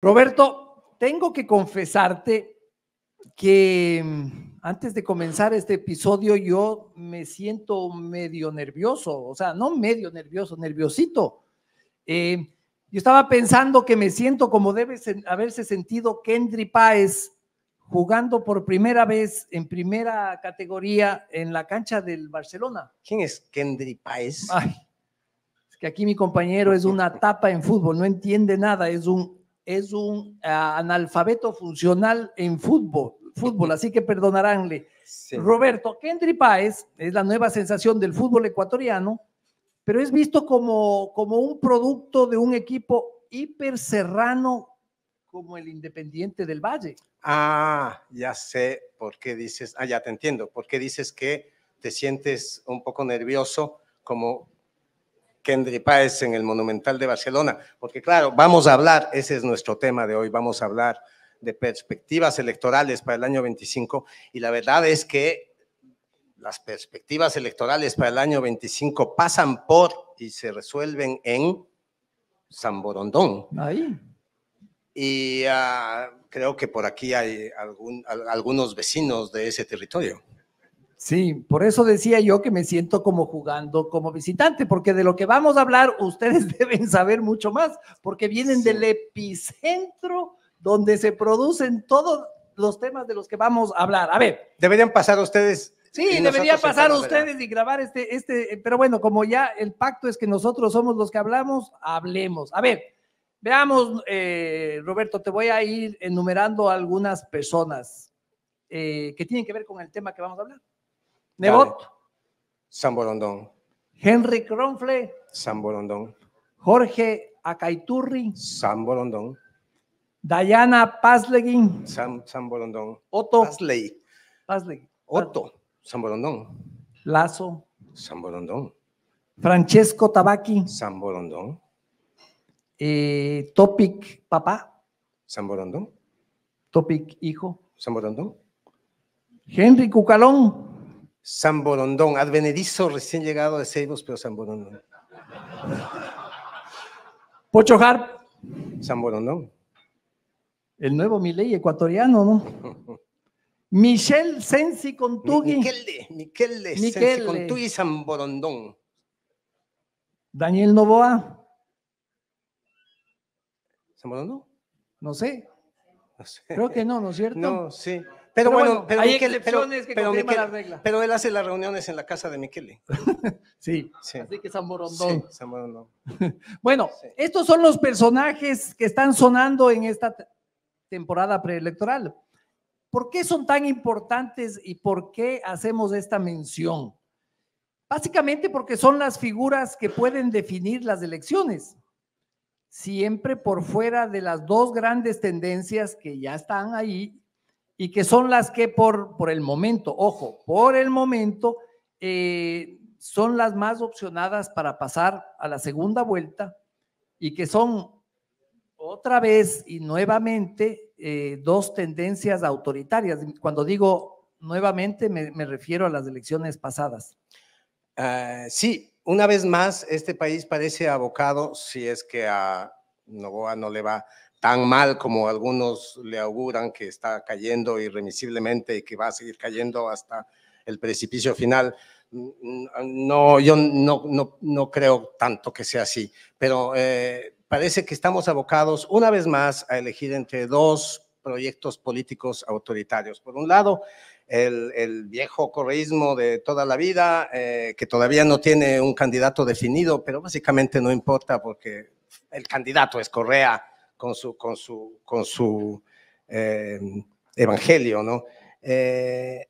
Roberto, tengo que confesarte que mm, antes de comenzar este episodio yo me siento medio nervioso, o sea, no medio nervioso, nerviosito. Eh, yo estaba pensando que me siento como debe haberse sentido Kendry Páez jugando por primera vez en primera categoría en la cancha del Barcelona. ¿Quién es Kendry Páez? es que aquí mi compañero es una tapa en fútbol, no entiende nada, es un es un ah, analfabeto funcional en fútbol, fútbol así que perdonaránle. Roberto, Kendry Páez es la nueva sensación del fútbol ecuatoriano, pero es visto como, como un producto de un equipo hiper serrano como el Independiente del Valle. Ah, ya sé por qué dices, ah, ya te entiendo, por qué dices que te sientes un poco nervioso como Henry Páez en el Monumental de Barcelona, porque claro, vamos a hablar, ese es nuestro tema de hoy, vamos a hablar de perspectivas electorales para el año 25 y la verdad es que las perspectivas electorales para el año 25 pasan por y se resuelven en San Borondón. Ahí. Y ah, creo que por aquí hay algún, algunos vecinos de ese territorio. Sí, por eso decía yo que me siento como jugando como visitante, porque de lo que vamos a hablar ustedes deben saber mucho más, porque vienen del epicentro donde se producen todos los temas de los que vamos a hablar. A ver. Deberían pasar ustedes. Sí, deberían pasar ustedes y grabar este, este, pero bueno, como ya el pacto es que nosotros somos los que hablamos, hablemos. A ver, veamos, eh, Roberto, te voy a ir enumerando algunas personas eh, que tienen que ver con el tema que vamos a hablar. Nebot. San Henry Cronfle. San Jorge Acaiturri. San Bolondón. Dayana Pazleguin, San, Otto. Pazley. Otto. San Bolondón. Lazo. San Francesco Tabaki. Eh, San Borondón. Topic Papá. San Topic Hijo. San Henry Cucalón. San Borondón, advenedizo recién llegado de Seibos, pero San Borondón. Pocho Harp. San Borondón. El nuevo Miley ecuatoriano, ¿no? Michel Sensi Contugui. Miquelde, de Sensi Contugui San Borondón. Daniel Novoa. ¿San Borondón? No sé. No sé. Creo que no, ¿no es cierto? No, sí. Pero, bueno, pero hay que regla. Pero él hace las reuniones en la casa de Miquele. sí, sí. Así que Zamorondón. Sí, bueno, estos son los personajes que están sonando en esta temporada preelectoral. ¿Por qué son tan importantes y por qué hacemos esta mención? Básicamente porque son las figuras que pueden definir las elecciones, siempre por fuera de las dos grandes tendencias que ya están ahí y que son las que por, por el momento, ojo, por el momento, eh, son las más opcionadas para pasar a la segunda vuelta y que son otra vez y nuevamente eh, dos tendencias autoritarias. Cuando digo nuevamente me, refiero a las elecciones pasadas. Ah, sí, una vez más, este país parece abocado, si es que a Novoa no le va tan mal como algunos le auguran que está cayendo irremisiblemente y que va a seguir cayendo hasta el precipicio final. Mm, mm, no, yo no, no, no creo tanto que sea así, pero eh, parece que estamos abocados una vez más a elegir entre dos proyectos políticos autoritarios. Por un lado, el, viejo correísmo de toda la vida, eh, que todavía no tiene un candidato definido, pero básicamente no importa porque el candidato es Correa con su, con su, con su eh, evangelio, ¿no? Eh,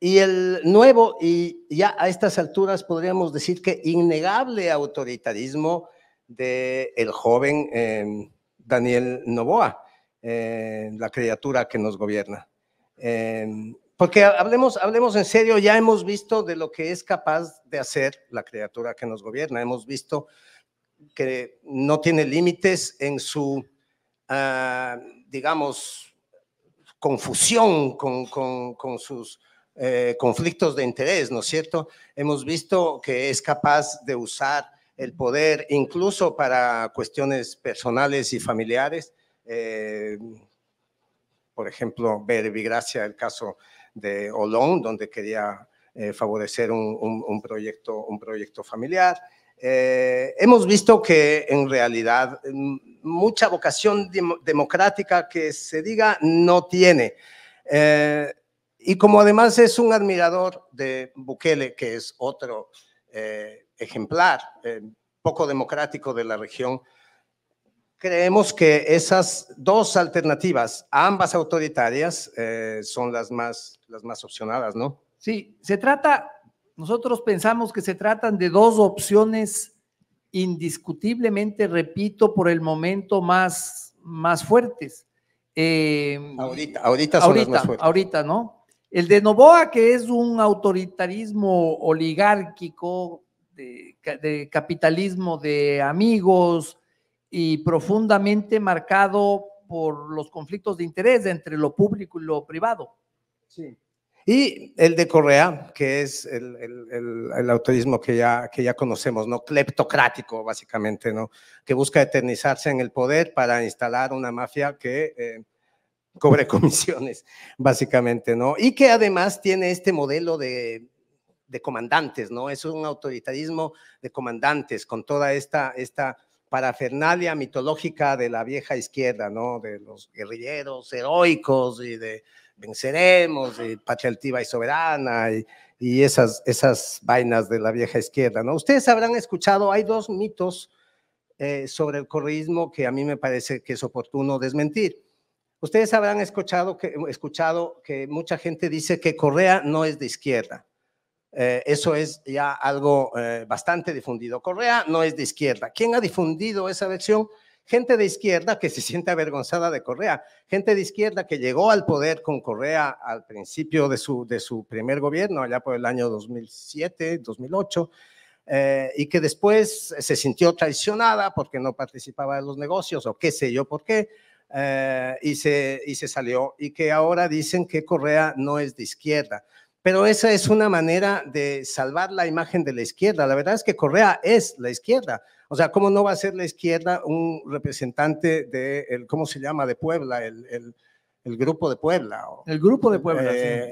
y el nuevo, y ya a estas alturas podríamos decir que innegable autoritarismo del el joven eh, Daniel Novoa, la criatura que nos gobierna. porque hablemos, hablemos en serio, ya hemos visto de lo que es capaz de hacer la criatura que nos gobierna, hemos visto que no tiene límites en su, ah, digamos, confusión con, sus eh, conflictos de interés, ¿no es cierto? Hemos visto que es capaz de usar el poder incluso para cuestiones personales y familiares. Eh, por ejemplo, Verbigracia, el caso de Olón, donde quería eh, favorecer un, proyecto, un proyecto familiar. Eh, hemos visto que en realidad mm, mucha vocación democrática que se diga no tiene. Eh, y como además es un admirador de Bukele, que es otro eh, ejemplar poco democrático de la región, creemos que esas dos alternativas, ambas autoritarias, son las más, las más opcionadas, ¿no? Sí, se trata nosotros pensamos que se tratan de dos opciones indiscutiblemente, repito, por el momento más, más fuertes. Em, ahorita, ahorita, son más fuertes. ahorita, ¿no? El de Novoa, que es un autoritarismo oligárquico, de, de capitalismo de amigos y profundamente marcado por los conflictos de interés entre lo público y lo privado. Sí. Y el de Correa, que es el, autorismo que ya, que ya conocemos, ¿no? Cleptocrático, básicamente, ¿no? Que busca eternizarse en el poder para instalar una mafia que eh, cobre comisiones, básicamente, ¿no? Y que además tiene este modelo de, de comandantes, ¿no? Es un autoritarismo de comandantes con toda esta, esta parafernalia mitológica de la vieja izquierda, ¿no? De los guerrilleros heroicos y de venceremos, y patria y soberana, y, esas, esas vainas de la vieja izquierda, Ustedes habrán escuchado, hay dos mitos eh, sobre el correísmo que a mí me parece que es oportuno desmentir. Ustedes habrán escuchado que, escuchado que mucha gente dice que Correa no es de izquierda. Eh, eso es ya algo eh, bastante difundido. Correa no es de izquierda. ¿Quién ha difundido esa versión? gente de izquierda que se siente avergonzada de Correa, gente de izquierda que llegó al poder con Correa al principio de su, de su primer gobierno, allá por el año 2007, 2008. Eh, y que después se sintió traicionada porque no participaba en los negocios o qué sé yo por qué, eh, y, se, y se salió, y que ahora dicen que Correa no es de izquierda. Pero esa es una manera de salvar la imagen de la izquierda. La verdad es que Correa es la izquierda. O sea, ¿cómo no va a ser la izquierda un representante de, el, ¿cómo se llama?, de Puebla, el, el, grupo de Puebla. O, el grupo de Puebla, sí. Eh,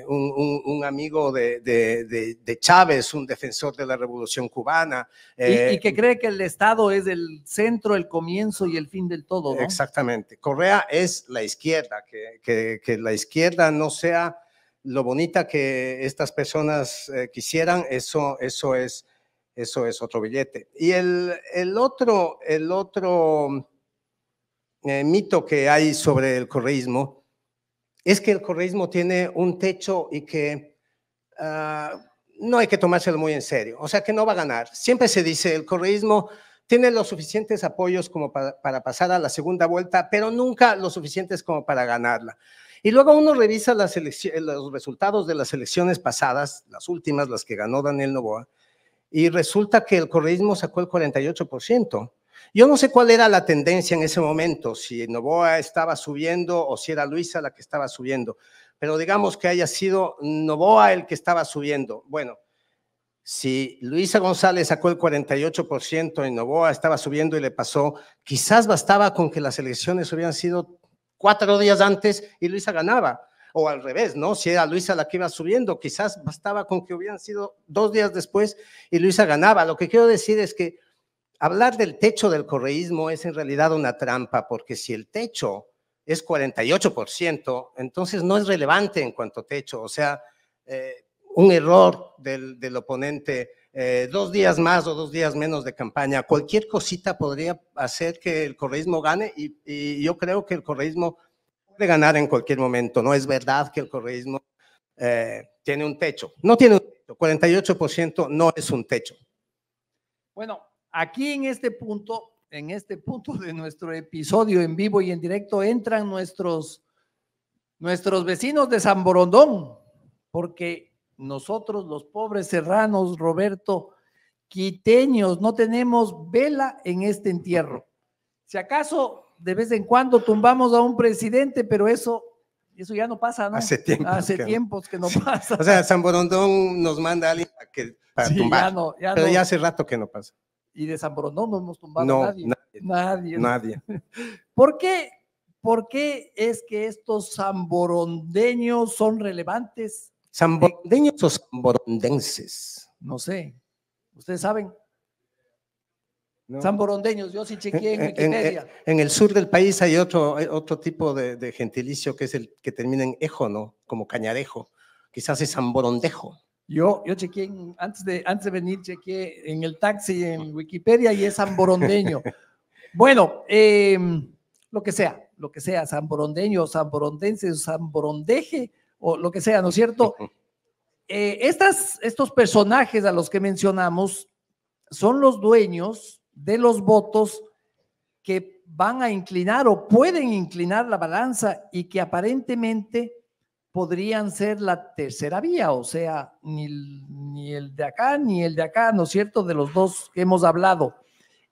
eh, un, un, amigo de, de, de, Chávez, un defensor de la Revolución Cubana. y, eh, que cree que el Estado es el centro, el comienzo y el fin del todo. Exactamente. Correa es la izquierda, que, que, que la izquierda no sea lo bonita que estas personas quisieran, eso, eso es eso es otro billete. Y el, otro, el otro eh, mito que hay sobre el correísmo es que el correísmo tiene un techo y que ah, no hay que tomárselo muy en serio. O sea, que no va a ganar. Siempre se dice, el correísmo tiene los suficientes apoyos como para, pasar a la segunda vuelta, pero nunca los suficientes como para ganarla. Y luego uno revisa los resultados de las elecciones pasadas, las últimas, las que ganó Daniel Novoa, y resulta que el correísmo sacó el 48%. Yo no sé cuál era la tendencia en ese momento, si Novoa estaba subiendo o si era Luisa la que estaba subiendo, pero digamos que haya sido Novoa el que estaba subiendo. Bueno, si Luisa González sacó el 48% y Novoa estaba subiendo y le pasó, quizás bastaba con que las elecciones hubieran sido cuatro días antes y Luisa ganaba o al revés, ¿no? Si era Luisa la que iba subiendo, quizás bastaba con que hubieran sido dos días después y Luisa ganaba. Lo que quiero decir es que hablar del techo del correísmo es en realidad una trampa, porque si el techo es 48%, entonces no es relevante en cuanto techo, o sea, eh, un error del, oponente, eh, dos días más o dos días menos de campaña, cualquier cosita podría hacer que el correísmo gane y yo creo que el correísmo de ganar en cualquier momento. No es verdad que el correísmo eh, tiene un techo. No tiene un techo. 48% no es un techo. Bueno, aquí en este punto, en este punto de nuestro episodio en vivo y en directo entran nuestros, nuestros vecinos de San Borondón, porque nosotros los pobres serranos, Roberto, quiteños, no tenemos vela en este entierro. Si acaso de vez en cuando tumbamos a un presidente, pero eso, eso ya no pasa, ¿no? Hace tiempos. Hace que, tiempos que no pasa. O sea, San Borondón nos manda a alguien que, para sí, tumbar. Ya no, pero ya hace rato que no pasa. Y de San no hemos tumbado a nadie. Nadie. Nadie. ¿Por qué? ¿Por qué es que estos zamborondeños son relevantes? ¿Zamborondeños o zamborondenses? No sé. ¿Ustedes saben? Sanborondeños. yo sí chequé en, Wikipedia. En, el sur del país hay otro, otro tipo de, gentilicio que es el que termina en ejo, ¿no? Como cañarejo. Quizás es San Yo, yo chequeé, antes, de, antes de venir, chequé en el taxi en Wikipedia y es San bueno, em, lo que sea, lo que sea, San Borondeño, San o lo que sea, ¿no es cierto? Eh, estas, estos personajes a los que mencionamos son los dueños de los votos que van a inclinar o pueden inclinar la balanza y que aparentemente podrían ser la tercera vía, o sea, ni, el de acá ni el de acá, ¿no es cierto? De los dos que hemos hablado.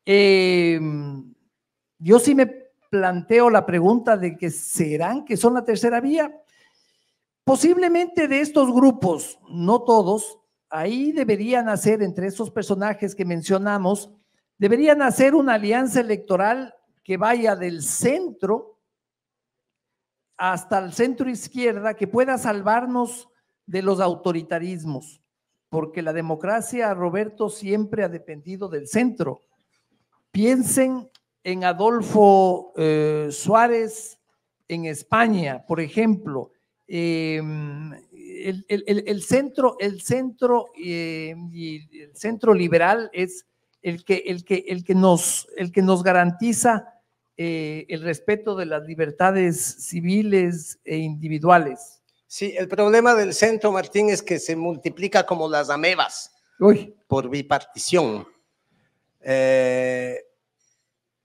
Em, yo sí me planteo la pregunta de que serán que son la tercera vía. Posiblemente de estos grupos, no todos, ahí deberían hacer entre esos personajes que mencionamos, Deberían hacer una alianza electoral que vaya del centro hasta el centro izquierda, que pueda salvarnos de los autoritarismos, porque la democracia, Roberto, siempre ha dependido del centro. Piensen en Adolfo eh, Suárez en España, por ejemplo. Em, el, centro, el centro, eh, el centro liberal es el que, el que, el que, nos, el que nos garantiza eh, el respeto de las libertades civiles e individuales. Sí, el problema del centro, Martín, es que se multiplica como las amebas por bipartición. Eh,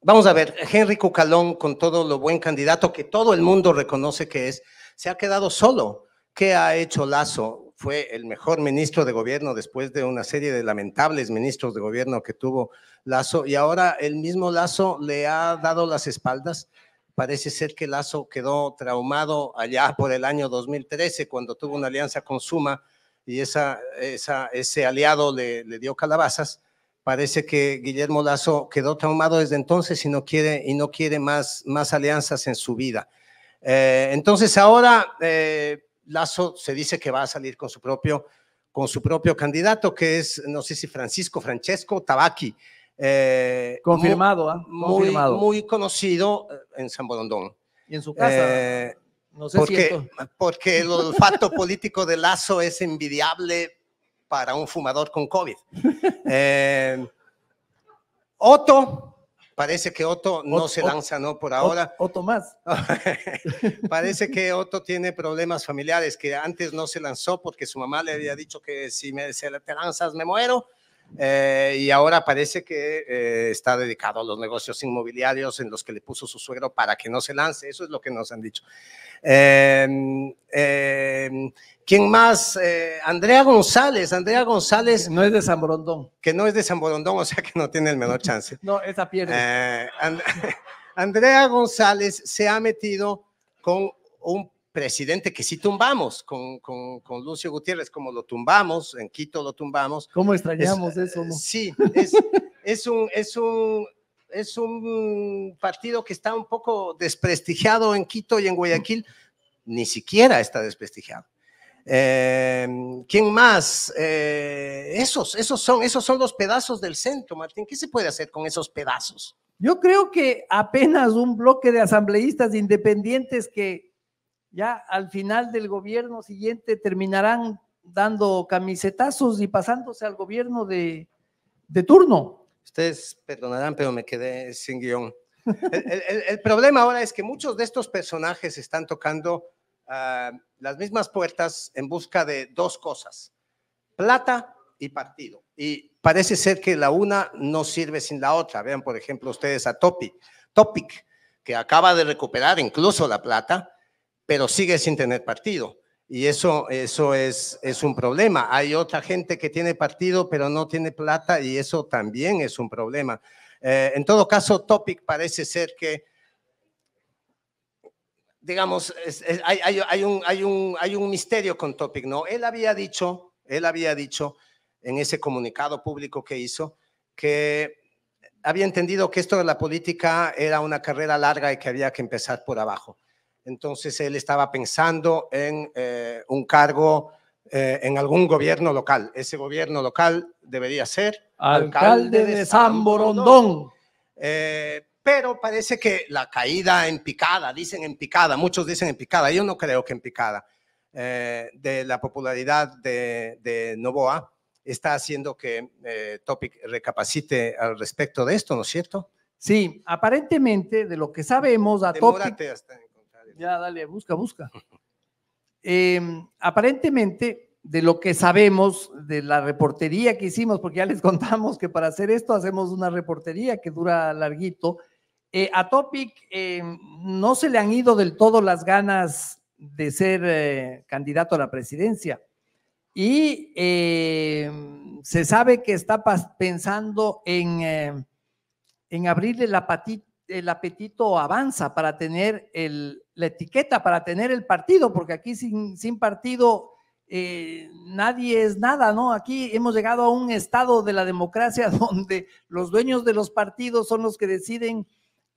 vamos a ver, Henry Cucalón, con todo lo buen candidato que todo el mundo reconoce que es, se ha quedado solo. ¿Qué ha hecho Lazo? fue el mejor ministro de gobierno después de una serie de lamentables ministros de gobierno que tuvo Lazo y ahora el mismo Lazo le ha dado las espaldas. Parece ser que Lazo quedó traumado allá por el año 2013 cuando tuvo una alianza con Suma y esa, ese aliado le, dio calabazas. Parece que Guillermo Lazo quedó traumado desde entonces y no quiere, y no quiere más, más alianzas en su vida. Eh, entonces ahora... Eh, Lazo se dice que va a salir con su propio, con su propio candidato, que es, no sé si Francisco Francesco Tabaki. Eh, confirmado, ¿eh? Muy, conocido eh, en San Borondón. Y en su casa. Eh, no sé porque, cierto. porque el olfato político de Lazo es envidiable para un fumador con COVID. Otto, Parece que Otto no se lanza, ¿no? Por ahora. Otto más. Parece que Otto tiene problemas familiares, que antes no se lanzó porque su mamá le había dicho que si me, te lanzas me muero eh, y ahora parece que eh, está dedicado a los negocios inmobiliarios en los que le puso su suegro para que no se lance. Eso es lo que nos han dicho. Em, em, ¿Quién más? Eh, Andrea González. Andrea González. No es de San Borondón. Que no es de San Borondón, o sea que no tiene el menor chance. no, esa pierde. Andrea González se ha metido con un presidente que sí tumbamos con, Lucio Gutiérrez, como lo tumbamos, en Quito lo tumbamos. ¿Cómo extrañamos eh, eso? Sí, es, un, es un partido que está un poco desprestigiado en Quito y en Guayaquil, ni siquiera está desprestigiado. Em, ¿Quién más? Eh, esos, esos son, esos son los pedazos del centro, Martín. ¿Qué se puede hacer con esos pedazos? Yo creo que apenas un bloque de asambleístas independientes que ya al final del gobierno siguiente terminarán dando camisetazos y pasándose al gobierno de, turno. Ustedes perdonarán, pero me quedé sin guión. el, problema ahora es que muchos de estos personajes están tocando ah, las mismas puertas en busca de dos cosas, plata y partido. Y parece ser que la una no sirve sin la otra. Vean, por ejemplo, ustedes a Topic, Topic que acaba de recuperar incluso la plata, pero sigue sin tener partido. Y eso, eso es, es un problema. Hay otra gente que tiene partido, pero no tiene plata, y eso también es un problema. Eh, en todo caso, Topic parece ser que, digamos, hay, hay, hay, un, hay, un, hay un misterio con Topic, ¿no? Él había dicho, él había dicho en ese comunicado público que hizo que había entendido que esto de la política era una carrera larga y que había que empezar por abajo. Entonces él estaba pensando en eh, un cargo eh, en algún gobierno local. Ese gobierno local debería ser alcalde, de, San Borondón. Eh, pero parece que la caída en picada, dicen en picada, muchos dicen en picada, yo no creo que en picada, de la popularidad de, Novoa está haciendo que Topic recapacite al respecto de esto, ¿no es cierto? Sí, aparentemente de lo que sabemos, a ya dale, busca, busca. Em, aparentemente, de lo que sabemos, de la reportería que hicimos, porque ya les contamos que para hacer esto hacemos una reportería que dura larguito, eh, a Topic em, no se le han ido del todo las ganas de ser eh, candidato a la presidencia. Y em, se sabe que está pensando en, en abrirle la patita el apetito avanza para tener la etiqueta, para tener el partido, porque aquí sin, partido eh, nadie es nada, ¿no? Aquí hemos llegado a un estado de la democracia donde los dueños de los partidos son los que deciden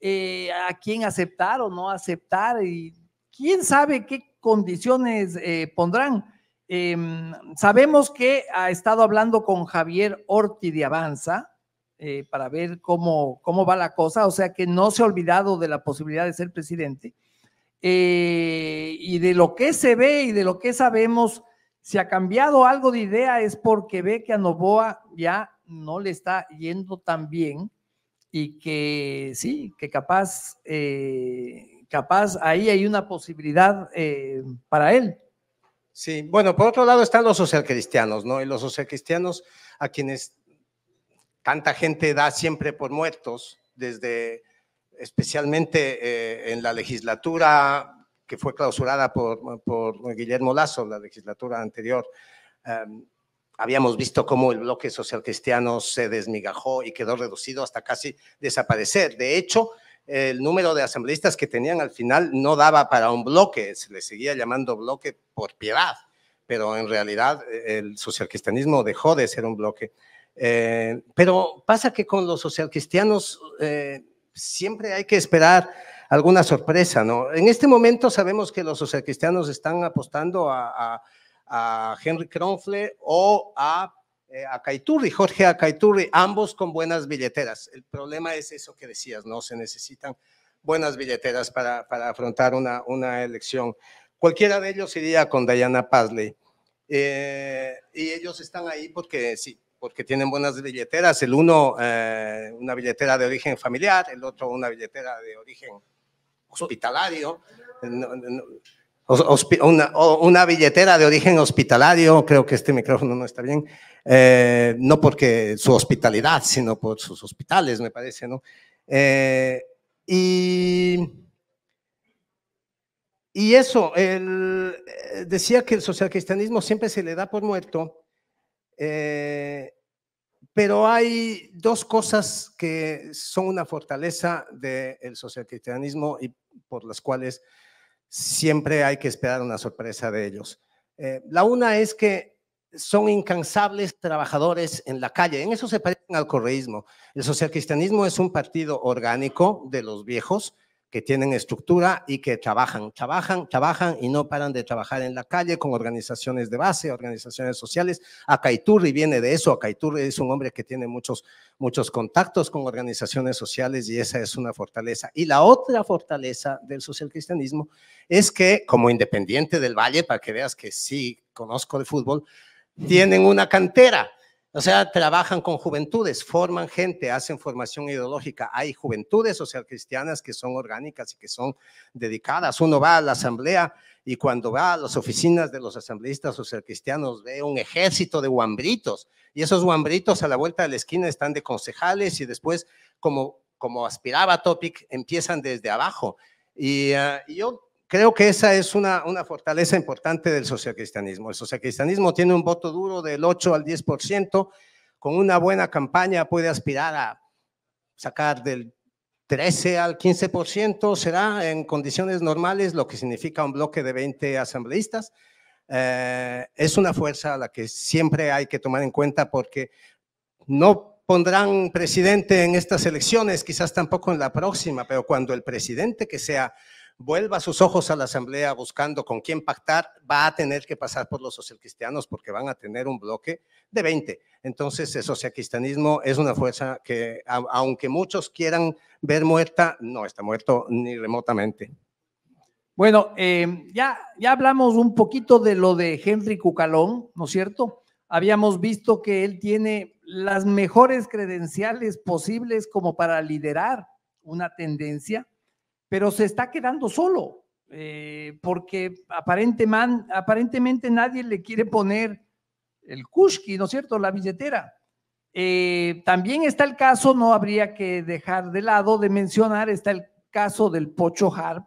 eh, a quién aceptar o no aceptar y quién sabe qué condiciones eh, pondrán. Em, sabemos que ha estado hablando con Javier Orti de Avanza, eh, para ver cómo, cómo va la cosa, o sea que no se ha olvidado de la posibilidad de ser presidente. Eh, y de lo que se ve y de lo que sabemos, si ha cambiado algo de idea es porque ve que a Novoa ya no le está yendo tan bien y que sí, que capaz, eh, capaz ahí hay una posibilidad para él. Sí, bueno, por otro lado están los socialcristianos, ¿no? Y los socialcristianos a quienes tanta gente da siempre por muertos, desde especialmente eh, en la legislatura que fue clausurada por, Guillermo Lazo, la legislatura anterior. Em, habíamos visto cómo el bloque socialcristiano se desmigajó y quedó reducido hasta casi desaparecer. De hecho, el número de asambleístas que tenían al final no daba para un bloque, se le seguía llamando bloque por piedad, pero en realidad eh, el socialcristianismo dejó de ser un bloque. Eh, pero pasa que con los socialcristianos eh, siempre hay que esperar alguna sorpresa, ¿no? En este momento sabemos que los socialcristianos están apostando a, a, Henry Kronfle o a eh, Caiturri, Jorge Caiturri ambos con buenas billeteras. El problema es eso que decías, ¿no? Se necesitan buenas billeteras para, para afrontar una, una, elección. Cualquiera de ellos iría con Diana Pasley. y ellos están ahí porque sí, porque tienen buenas billeteras, el uno eh, una billetera de origen familiar, el otro una billetera de origen hospitalario, una, billetera de origen hospitalario, creo que este micrófono no está bien, eh, no porque su hospitalidad, sino por sus hospitales, me parece, ¿no? Eh, y... Y eso, él decía que el socialcristianismo siempre se le da por muerto eh, pero hay dos cosas que son una fortaleza del socialcristianismo y por las cuales siempre hay que esperar una sorpresa de ellos. Eh, la una es que son incansables trabajadores en la calle. En eso se parecen al correísmo. El socialcristianismo es un partido orgánico de los viejos que tienen estructura y que trabajan, trabajan, trabajan y no paran de trabajar en la calle con organizaciones de base, organizaciones sociales. A Acaiturri viene de eso, Acaiturri es un hombre que tiene muchos, muchos contactos con organizaciones sociales y esa es una fortaleza. Y la otra fortaleza del socialcristianismo es que, como independiente del Valle, para que veas que sí conozco de fútbol, tienen una cantera o sea, trabajan con juventudes, forman gente, hacen formación ideológica. Hay juventudes social que son orgánicas y que son dedicadas. Uno va a la asamblea y cuando va a las oficinas de los asambleístas social cristianos ve un ejército de guambritos. Y esos guambritos a la vuelta de la esquina están de concejales y después, como, como aspiraba Topic, empiezan desde abajo. Y ah, yo Creo que esa es una, una fortaleza importante del socialcristianismo. El socialcristianismo tiene un voto duro del 8 al 10%. Con una buena campaña puede aspirar a sacar del 13 al 15%, será en condiciones normales, lo que significa un bloque de 20 asambleístas. Eh, es una fuerza a la que siempre hay que tomar en cuenta porque no pondrán presidente en estas elecciones, quizás tampoco en la próxima, pero cuando el presidente que sea vuelva sus ojos a la Asamblea buscando con quién pactar, va a tener que pasar por los socialcristianos porque van a tener un bloque de 20. Entonces, el socialcristianismo es una fuerza que, aunque muchos quieran ver muerta, no está muerto ni remotamente. Bueno, eh, ya, ya hablamos un poquito de lo de Henry Cucalón, ¿no es cierto? Habíamos visto que él tiene las mejores credenciales posibles como para liderar una tendencia pero se está quedando solo, eh, porque aparentemente, aparentemente nadie le quiere poner el kushki, ¿no es cierto?, la billetera. Eh, también está el caso, no habría que dejar de lado de mencionar, está el caso del Pocho Harp,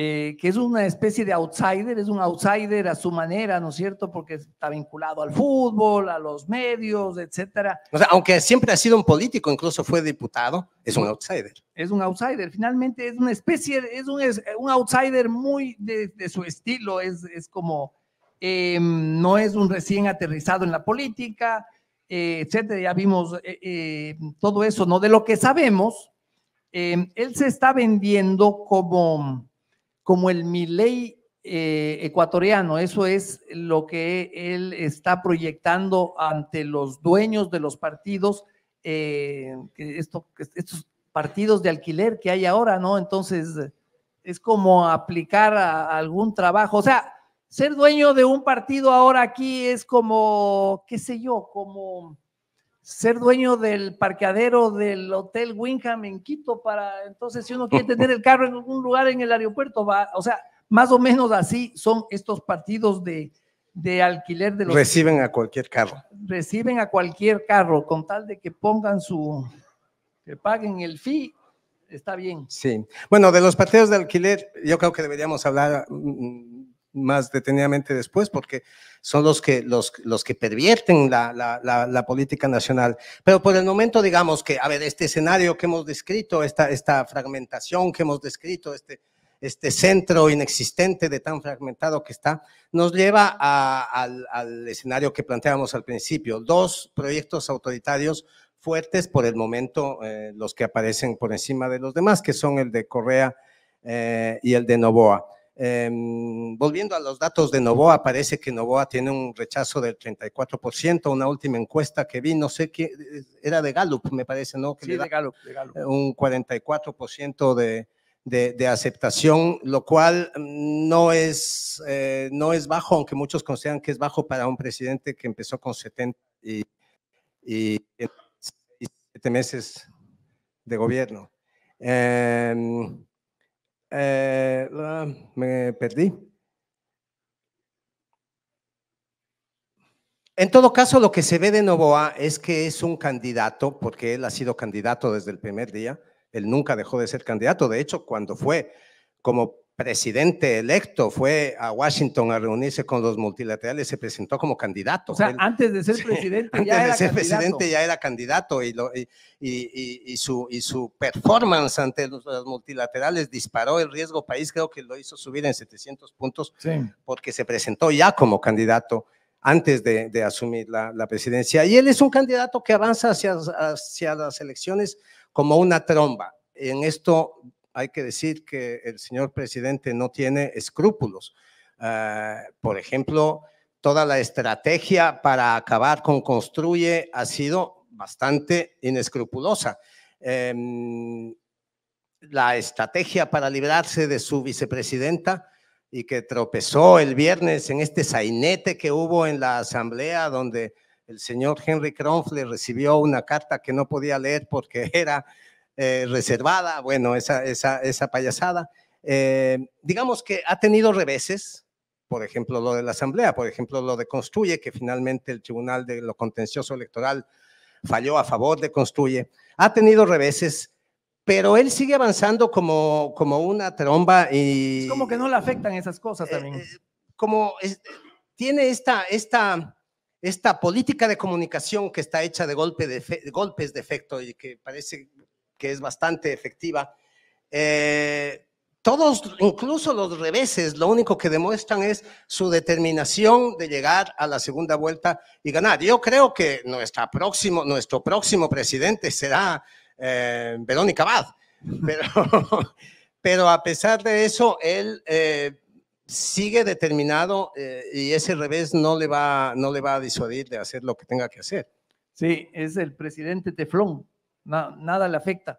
eh, que es una especie de outsider, es un outsider a su manera, ¿no es cierto? Porque está vinculado al fútbol, a los medios, etcétera. aunque siempre ha sido un político, incluso fue diputado, es un outsider. Es un outsider, finalmente es una especie, es un, es un outsider muy de, su estilo, es, es como, em, no es un recién aterrizado en la política, eh, etcétera, ya vimos eh, todo eso, ¿no? De lo que sabemos, em, él se está vendiendo como como el Miley eh, ecuatoriano. Eso es lo que él está proyectando ante los dueños de los partidos, eh, estos partidos de alquiler que hay ahora, ¿no? Entonces, es como aplicar a algún trabajo. O sea, ser dueño de un partido ahora aquí es como, qué sé yo, como ser dueño del parqueadero del Hotel Wingham en Quito para entonces si uno quiere tener el carro en algún lugar en el aeropuerto, va, o sea, más o menos así son estos partidos de, alquiler de los... Reciben a cualquier carro. Reciben a cualquier carro, con tal de que pongan su... que paguen el fee está bien. Sí. Bueno, de los partidos de alquiler, yo creo que deberíamos hablar mm, mm, más detenidamente después, porque son los que, los, los que pervierten la, la, la, política nacional. Pero por el momento digamos que, a ver, este escenario que hemos descrito, esta, esta fragmentación que hemos descrito, este, este centro inexistente de tan fragmentado que está, nos lleva al, al escenario que planteábamos al principio, dos proyectos autoritarios fuertes por el momento, eh, los que aparecen por encima de los demás, que son el de Correa eh, y el de Novoa. Em, volviendo a los datos de Novoa, parece que Novoa tiene un rechazo del 34%, una última encuesta que vi, no sé qué, era de Gallup, me parece, ¿no? Que sí, de Gallup, de Gallup. Un 44% de, de, de, aceptación, lo cual mm, no es, eh, no es bajo, aunque muchos consideran que es bajo para un presidente que empezó con 70 y, 7 meses de gobierno. Eh, eh, me perdí. En todo caso, lo que se ve de Novoa es que es un candidato, porque él ha sido candidato desde el primer día, él nunca dejó de ser candidato, de hecho, cuando fue como presidente electo fue a Washington a reunirse con los multilaterales, se presentó como candidato. O sea, antes de ser presidente, ya antes era de ser candidato. presidente ya era candidato y, y, su, y su performance ante los, multilaterales disparó el riesgo país, creo que lo hizo subir en 700 puntos porque se presentó ya como candidato antes de, asumir la, presidencia. Y él es un candidato que avanza hacia, hacia las elecciones como una tromba. En esto hay que decir que el señor presidente no tiene escrúpulos. Ah, por ejemplo, toda la estrategia para acabar con Construye ha sido bastante inescrupulosa. Em, la estrategia para librarse de su vicepresidenta y que tropezó el viernes en este sainete que hubo en la asamblea donde el señor Henry Kronfle recibió una carta que no podía leer porque era eh, reservada, bueno, esa, esa, payasada. Eh, digamos que ha tenido reveses, por ejemplo, lo de la Asamblea, por ejemplo, lo de Construye, que finalmente el Tribunal de lo Contencioso Electoral falló a favor de Construye. Ha tenido reveses, pero él sigue avanzando como, como una tromba y... Es como que no le afectan esas cosas eh, también. como tiene esta, esta, esta política de comunicación que está hecha de, golpe de golpes de efecto y que parece que es bastante efectiva. Eh, todos, incluso los reveses, lo único que demuestran es su determinación de llegar a la segunda vuelta y ganar. Yo creo que nuestra próximo, nuestro próximo presidente será eh, Verónica Bad, pero, a pesar de eso, él eh, sigue determinado y ese revés no le, va, no le va a disuadir de hacer lo que tenga que hacer. Sí, es el presidente Teflón nada le afecta.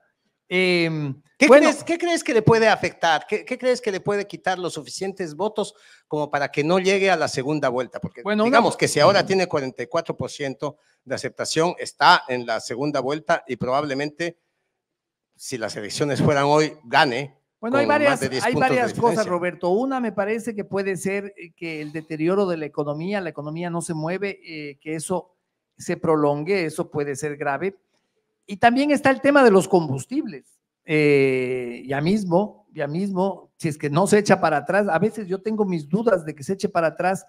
Em, ¿Qué, crees, que le puede afectar? ¿Qué, crees que le puede quitar los suficientes votos como para que no llegue a la segunda vuelta? Porque digamos que si ahora tiene 44% de aceptación, está en la segunda vuelta y probablemente, si las elecciones fueran hoy, gane. Bueno, hay varias, hay varias cosas, Roberto. Una me parece que puede ser eh, que el deterioro de la economía, la economía no se mueve, eh, que eso se prolongue, eso puede ser grave. Y también está el tema de los combustibles. Eh, ya mismo, ya mismo, si es que no se echa para atrás, a veces yo tengo mis dudas de que se eche para atrás,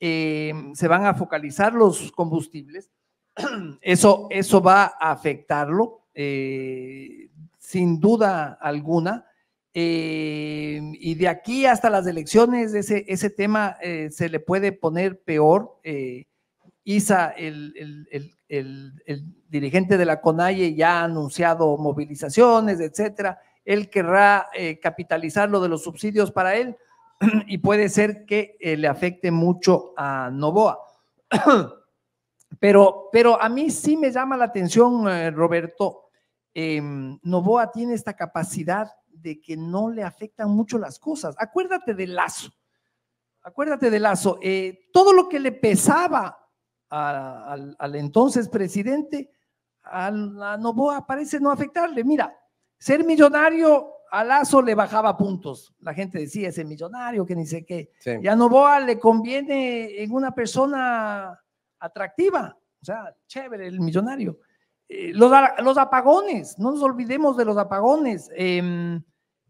em, se van a focalizar los combustibles, eso, eso va a afectarlo, eh, sin duda alguna. Em, y de aquí hasta las elecciones, ese, ese tema eh, se le puede poner peor. ISA, el, dirigente de la CONAIE ya ha anunciado movilizaciones, etcétera. Él querrá eh, capitalizar lo de los subsidios para él y puede ser que eh, le afecte mucho a Novoa. Pero, pero a mí sí me llama la atención, eh, Roberto, em, Novoa tiene esta capacidad de que no le afectan mucho las cosas. Acuérdate de Lazo. Acuérdate de Lazo. todo lo que le pesaba al, al, entonces presidente, a la Novoa parece no afectarle. Mira, ser millonario a Lazo le bajaba puntos. La gente decía, ese millonario, que ni sé qué. Y a Novoa le conviene en una persona atractiva. O sea, chévere, el millonario. Eh, los, los, apagones, no nos olvidemos de los apagones. Em,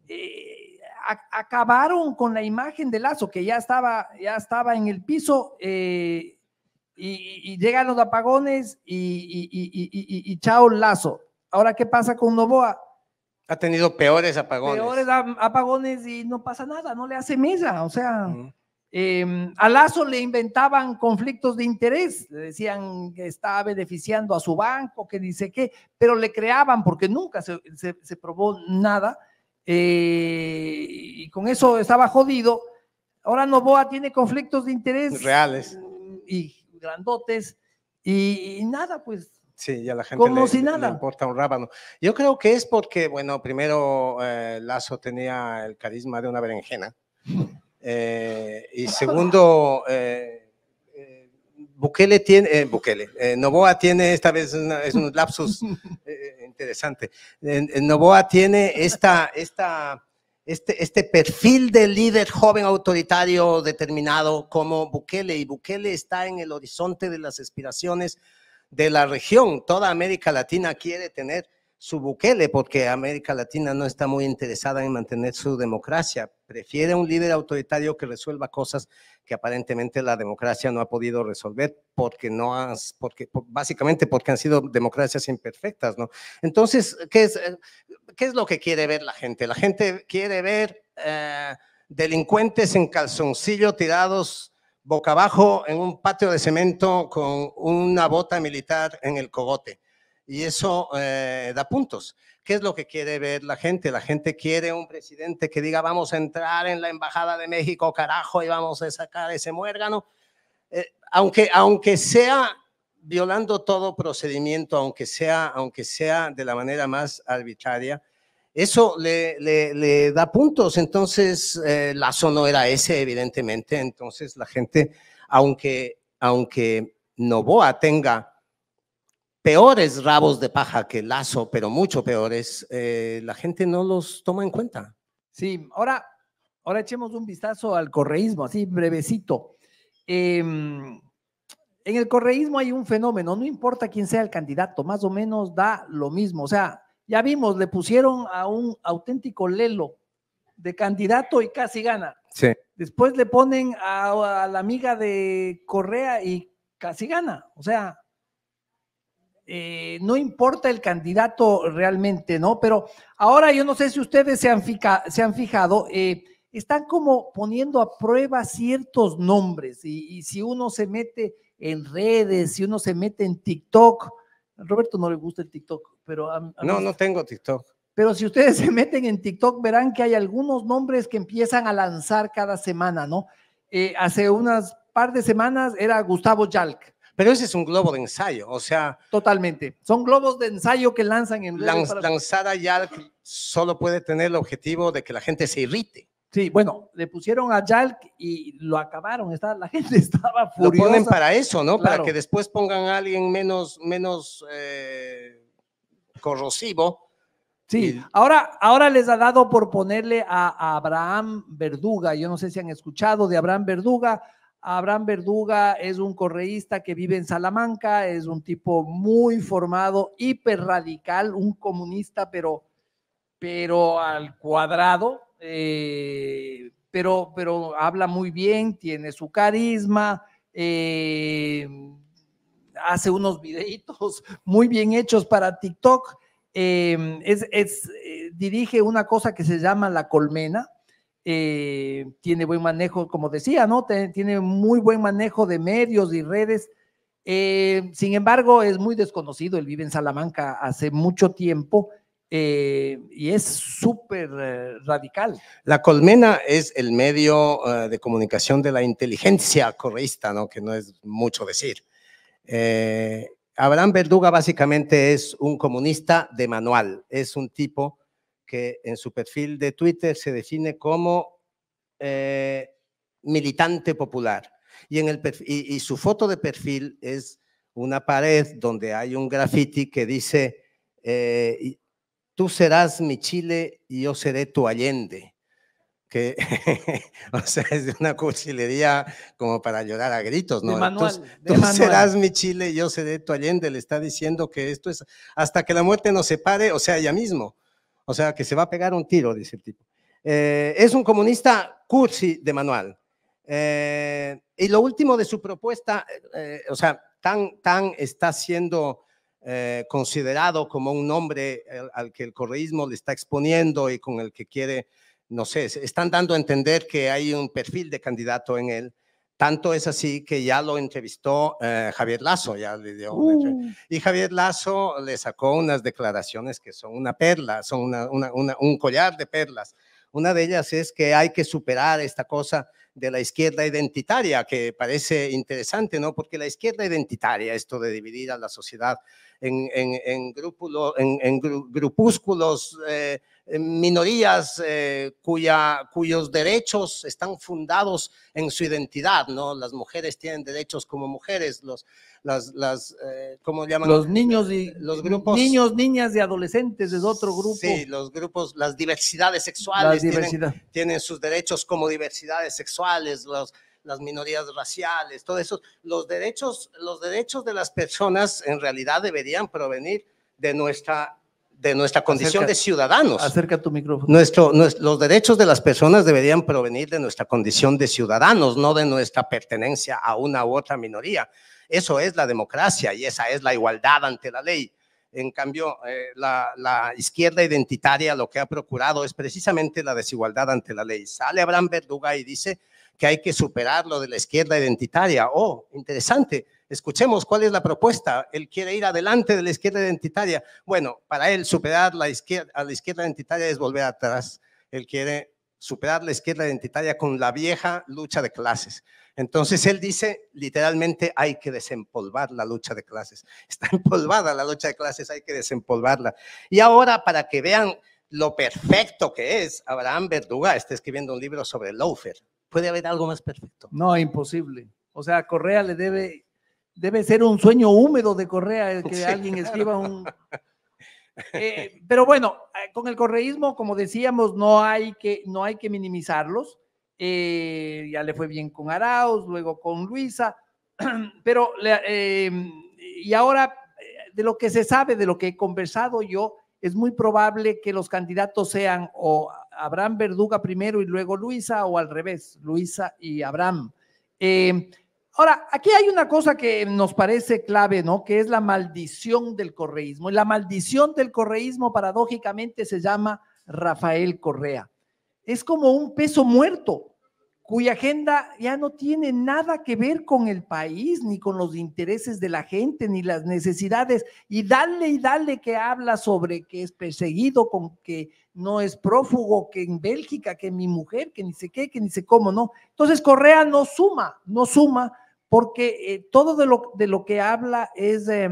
eh, acabaron con la imagen de Lazo, que ya estaba, ya estaba en el piso. Eh, y, llegan los apagones y, y, y, chao lazo. Ahora, ¿qué pasa con Novoa? Ha tenido peores apagones. Peores apagones y no pasa nada, no le hace mesa. O sea, em, a Lazo le inventaban conflictos de interés, le decían que estaba beneficiando a su banco, que dice qué, pero le creaban porque nunca se, se, probó nada eh, y con eso estaba jodido. Ahora Novoa tiene conflictos de interés. Reales. Y grandotes y, nada, pues Sí, ya la gente Como si nada. importa un rábano. Yo creo que es porque, bueno, primero eh, Lazo tenía el carisma de una berenjena. Eh, y segundo, eh, eh Bukele tiene, Bukele, Novoa tiene, esta vez es un lapsus interesante. Novoa tiene esta, esta este, este, perfil de líder joven autoritario determinado como Bukele. Y Bukele está en el horizonte de las aspiraciones de la región. Toda América Latina quiere tener su Bukele porque América Latina no está muy interesada en mantener su democracia. Prefiere un líder autoritario que resuelva cosas que aparentemente la democracia no ha podido resolver porque no has, porque básicamente porque han sido democracias imperfectas, ¿no? Entonces, eh, ¿qué es, lo que quiere ver la gente? La gente quiere ver eh, delincuentes en calzoncillo tirados boca abajo en un patio de cemento con una bota militar en el cogote. Y eso eh, da puntos. ¿Qué es lo que quiere ver la gente? La gente quiere un presidente que diga vamos a entrar en la Embajada de México, carajo, y vamos a sacar ese muérgano. Eh, aunque, aunque sea violando todo procedimiento, aunque sea, aunque sea de la manera más arbitraria, eso le, da puntos. Entonces, eh, Lazo no era ese, evidentemente. Entonces, la gente, aunque, aunque Novoa tenga peores rabos de paja que Lazo, pero mucho peores, eh, la gente no los toma en cuenta. Sí, ahora, ahora echemos un vistazo al correísmo, así brevecito. Em, en el correísmo hay un fenómeno, no importa quién sea el candidato, más o menos da lo mismo. O sea, ya vimos, le pusieron a un auténtico lelo de candidato y casi gana. Sí. Después le ponen a la amiga de Correa y casi gana. O sea, eh, no importa el candidato realmente, ¿no? Pero ahora yo no sé si ustedes se han, se han fijado, eh, están como poniendo a prueba ciertos nombres y, si uno se mete en redes, si uno se mete en TikTok, Roberto no le gusta el TikTok, pero... no, no tengo TikTok. Pero si ustedes se meten en TikTok, verán que hay algunos nombres que empiezan a lanzar cada semana, ¿no? Eh, hace unas par de semanas era Gustavo Yalc. Pero ese es un globo de ensayo, o sea... Totalmente. Son globos de ensayo que lanzan en... la lanzada solo puede tener el objetivo de que la gente se irrite. Sí, bueno, le pusieron a Yalk y lo acabaron. Estaba, la gente estaba furiosa. Lo ponen para eso, ¿no? Para que después pongan a alguien menos, menos eh, corrosivo. Sí, ahora, ahora les ha dado por ponerle a, a Abraham Verduga. Yo no sé si han escuchado de Abraham Verduga Abraham Verduga es un correísta que vive en Salamanca, es un tipo muy formado, radical, un comunista, pero, pero al cuadrado, eh, pero, pero habla muy bien, tiene su carisma, eh, hace unos videitos muy bien hechos para TikTok, eh, es dirige una cosa que se llama La Colmena, eh, tiene buen manejo, como decía, ¿no? Tiene muy buen manejo de medios y redes. Eh, sin embargo, es muy desconocido, él vive en Salamanca hace mucho tiempo eh, y es súper radical. La colmena es el medio de comunicación de la inteligencia correísta, ¿no? Que no es mucho decir. Abraham Verduga básicamente es un comunista de manual, es un tipo que en su perfil de Twitter se define como eh, militante popular. Y, en el, y, su foto de perfil es una pared donde hay un graffiti que dice, eh, tú serás mi Chile y yo seré tu Allende. Que, o sea, es de una cursilería como para llorar a gritos, ¿no? tú, serás mi Chile y yo seré tu Allende. Le está diciendo que esto es hasta que la muerte nos separe, o sea, ya mismo. O sea, que se va a pegar un tiro, dice el tipo. Eh, es un comunista cursi de manual. Eh, y lo último de su propuesta, eh, o sea, Tan, Tan está siendo considerado como un nombre al, que el correísmo le está exponiendo y con el que quiere, no sé, están dando a entender que hay un perfil de candidato en él. Tanto es así que ya lo entrevistó eh, Javier Lazo, ya le dio uh. Y Javier Lazo le sacó unas declaraciones que son una perla, son un collar de perlas. Una de ellas es que hay que superar esta cosa de la izquierda identitaria, que parece interesante, ¿no? Porque la izquierda identitaria, esto de dividir a la sociedad en, en, en, en grupúsculos, eh, minorías eh, cuya, cuyos derechos están fundados en su identidad, ¿no? Las mujeres tienen derechos como mujeres, los, las, las eh, ¿cómo llaman? Los niños y los grupos. Niños, niñas y adolescentes es otro grupo. Sí, los grupos, las diversidades sexuales tienen, tienen sus derechos como diversidades sexuales las minorías raciales, todo eso. Los derechos, los derechos de las personas en realidad deberían provenir de nuestra de nuestra condición de ciudadanos. Acerca tu micrófono. Nuestro, los derechos de las personas deberían provenir de nuestra condición de ciudadanos, no de nuestra pertenencia a una u otra minoría. Eso es la democracia y esa es la igualdad ante la ley. En cambio, eh, la, la, izquierda identitaria lo que ha procurado es precisamente la desigualdad ante la ley. Sale Abraham Verduga y dice, que hay que superar lo de la izquierda identitaria. Oh, interesante. Escuchemos cuál es la propuesta. Él quiere ir adelante de la izquierda identitaria. Bueno, para él superar la izquierda, a la izquierda identitaria es volver atrás. Él quiere superar la izquierda identitaria con la vieja lucha de clases. Entonces él dice, literalmente, hay que desempolvar la lucha de clases. Está empolvada la lucha de clases, hay que desempolvarla. Y ahora, para que vean lo perfecto que es, Abraham Verduga está escribiendo un libro sobre Loafer puede haber algo más perfecto. No, imposible. O sea, Correa le debe, debe ser un sueño húmedo de Correa el que alguien escriba un... Eh, pero bueno, eh, con el correísmo, como decíamos, no hay que, no hay que minimizarlos. Eh, ya le fue bien con Arauz, luego con Luisa, pero em, y ahora de lo que se sabe, de lo que he conversado yo, es muy probable que los candidatos sean o Abraham Verduga primero y luego Luisa o al revés, Luisa y Abraham. Eh, ahora, aquí hay una cosa que nos parece clave, ¿no? Que es la maldición del correísmo. Y la maldición del correísmo paradójicamente se llama Rafael Correa. Es como un peso muerto cuya agenda ya no tiene nada que ver con el país, ni con los intereses de la gente, ni las necesidades. Y dale y dale que habla sobre que es perseguido, con que no es prófugo, que en Bélgica, que mi mujer, que ni sé qué, que ni sé cómo, ¿no? Entonces Correa no suma, no suma, porque eh, todo de lo, de lo, que habla es, eh,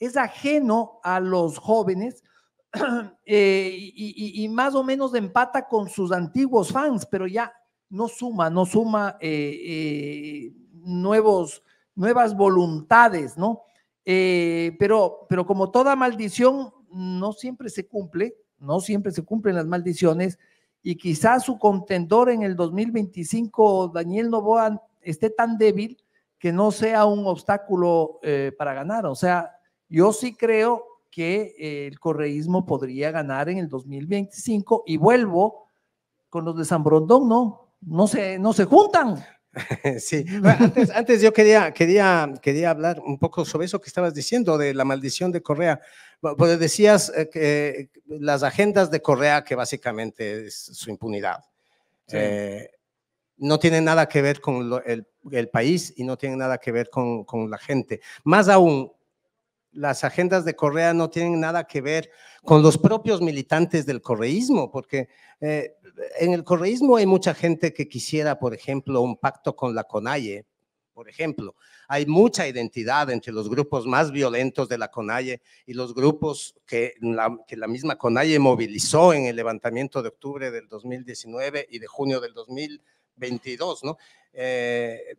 es ajeno a los jóvenes. Eh, y, y más o menos empata con sus antiguos fans, pero ya no suma, no suma eh, eh, nuevos, nuevas voluntades, ¿no? Eh, pero, pero como toda maldición, no siempre se cumple, no siempre se cumplen las maldiciones, y quizás su contendor en el 2025, Daniel Novoa, esté tan débil que no sea un obstáculo para ganar. O sea, yo sí creo que el correísmo podría ganar en el 2025 y vuelvo con los de San Brondón, ¿no? no se, no se juntan. Sí, antes, yo quería, quería, quería hablar un poco sobre eso que estabas diciendo de la maldición de Correa, porque decías eh, que eh, las agendas de Correa, que básicamente es su impunidad, eh, no tienen nada que ver con el, país y no tienen nada que ver con, la gente. Más aún, las agendas de Correa no tienen nada que ver con los propios militantes del correísmo, porque en el correísmo hay mucha gente que quisiera, por ejemplo, un pacto con la CONAIE, por ejemplo. Hay mucha identidad entre los grupos más violentos de la CONAIE y los grupos que la, misma CONAIE movilizó en el levantamiento de octubre del 2019 y de junio del 2022, ¿no? Eh,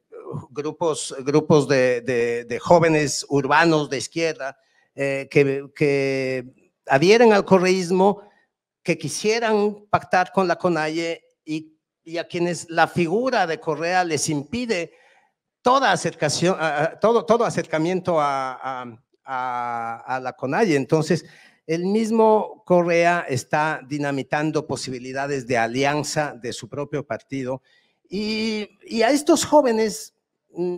grupos grupos de, jóvenes urbanos de izquierda eh, que, que adhieren al correísmo que quisieran pactar con la CONAIE y, y a quienes la figura de Correa les impide toda acercación, todo, todo acercamiento a, a, la CONAIE. Entonces, el mismo Correa está dinamitando posibilidades de alianza de su propio partido. Y, y, a estos jóvenes, mm,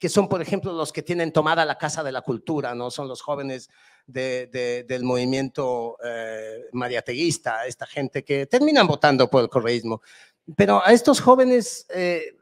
que son, por ejemplo, los que tienen tomada la Casa de la Cultura, ¿no? Son los jóvenes de, del movimiento eh, mariateguista, esta gente que terminan votando por el correísmo. Pero a estos jóvenes, eh,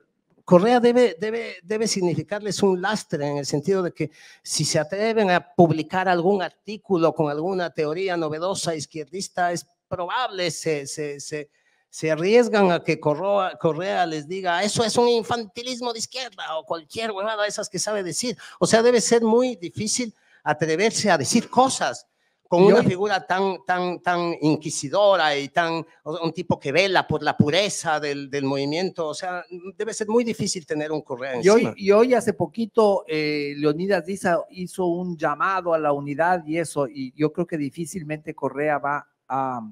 Correa debe, debe, debe significarles un lastre en el sentido de que si se atreven a publicar algún artículo con alguna teoría novedosa izquierdista, es probable, se, se, se, se arriesgan a que Correa, Correa, les diga, eso es un infantilismo de izquierda o cualquier huevada de esas que sabe decir. O sea, debe ser muy difícil atreverse a decir cosas con una figura tan, tan, tan inquisidora y tan un tipo que vela por la pureza del, del movimiento. O sea, debe ser muy difícil tener un Correa Y hoy, y hoy hace poquito eh, Leonidas Diza hizo un llamado a la unidad y eso, y yo creo que difícilmente Correa va a...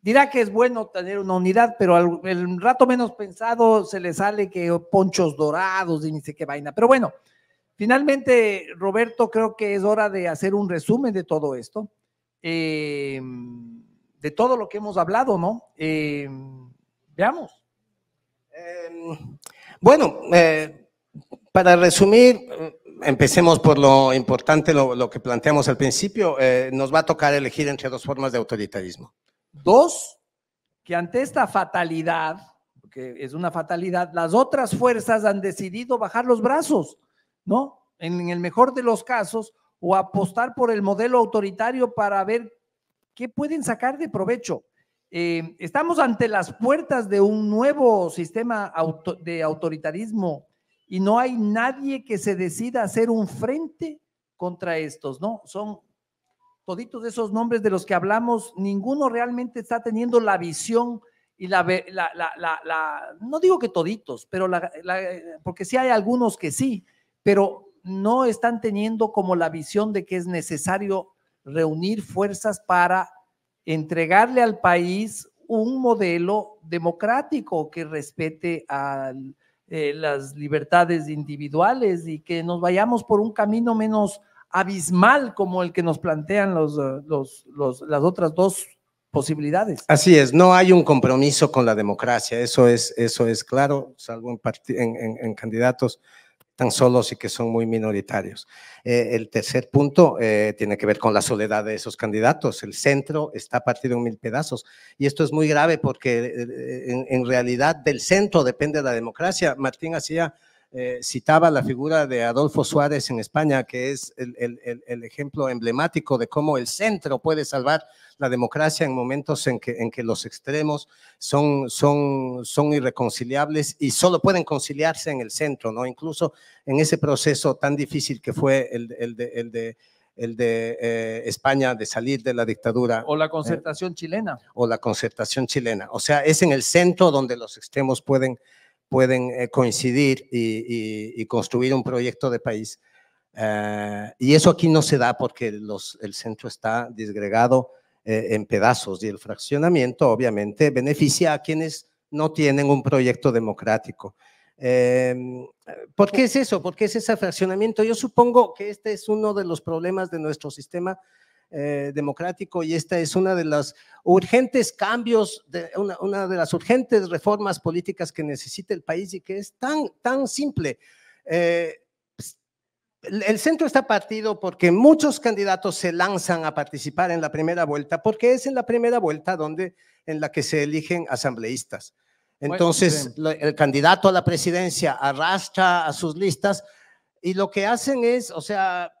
Dirá que es bueno tener una unidad, pero al, el rato menos pensado se le sale que ponchos dorados y ni sé qué vaina. Pero bueno, Finalmente, Roberto, creo que es hora de hacer un resumen de todo esto, eh, de todo lo que hemos hablado, ¿no? Eh, veamos. Em, bueno, eh, para resumir, empecemos por lo importante, lo que planteamos al principio. nos va a tocar elegir entre dos formas de autoritarismo. Dos, que ante esta fatalidad, que es una fatalidad, las otras fuerzas han decidido bajar los brazos ¿no? En el mejor de los casos, o apostar por el modelo autoritario para ver qué pueden sacar de provecho. Eh, estamos ante las puertas de un nuevo sistema de autoritarismo y no hay nadie que se decida hacer un frente contra estos, ¿no? Son toditos de esos nombres de los que hablamos, ninguno realmente está teniendo la visión y la, la no digo que toditos, pero porque sí hay algunos que sí, pero no están teniendo como la visión de que es necesario reunir fuerzas para entregarle al país un modelo democrático que respete eh, las libertades individuales y que nos vayamos por un camino menos abismal como el que nos plantean eh, las otras dos posibilidades. Así es, no hay un compromiso con la democracia, eso es, eso es claro, salvo en candidatos tan solos y que son muy minoritarios. Eh, el tercer punto eh, tiene que ver con la soledad de esos candidatos. El centro está partido en mil pedazos y esto es muy grave porque eh, en, realidad del centro depende la democracia. Martín hacía eh, citaba la figura de Adolfo Suárez en España, que es el, ejemplo emblemático de cómo el centro puede salvar la democracia en momentos en que, los extremos son, irreconciliables y solo pueden conciliarse en el centro, ¿no? Incluso en ese proceso tan difícil que fue el, de, eh, España de salir de la dictadura. O la eh, concertación chilena. O la concertación chilena. O sea, es en el centro donde los extremos pueden pueden eh, coincidir y, construir un proyecto de país. Eh, y eso aquí no se da porque los, el centro está disgregado eh, en pedazos y el fraccionamiento obviamente beneficia a quienes no tienen un proyecto democrático. Em, ¿Por qué es eso? ¿Por qué es ese fraccionamiento? Yo supongo que este es uno de los problemas de nuestro sistema eh, democrático y esta es una de las urgentes cambios, de una, de las urgentes reformas políticas que necesita el país y que es tan, tan simple. Eh, pues, el centro está partido porque muchos candidatos se lanzan a participar en la primera vuelta, porque es en la primera vuelta donde en la que se eligen asambleístas. Entonces, el candidato a la presidencia arrastra a sus listas y lo que hacen es, o sea,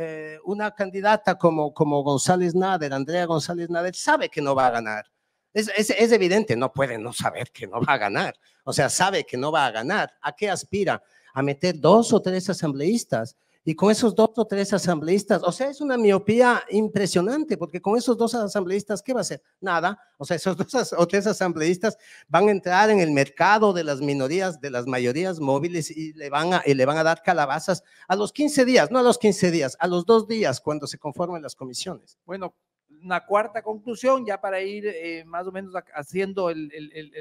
eh, una candidata como, como González Nader, Andrea González Nader, sabe que no va a ganar. Es, es, evidente, no puede no saber que no va a ganar. O sea, sabe que no va a ganar. ¿A qué aspira? A meter dos o tres asambleístas y con esos dos o tres asambleístas, o sea, es una miopía impresionante, porque con esos dos asambleístas, ¿qué va a hacer? Nada, o sea, esos dos o tres asambleístas van a entrar en el mercado de las minorías, de las mayorías móviles y le van a, y le van a dar calabazas a los 15 días, no a los 15 días, a los dos días cuando se conformen las comisiones. Bueno, una cuarta conclusión, ya para ir eh, más o menos haciendo el, el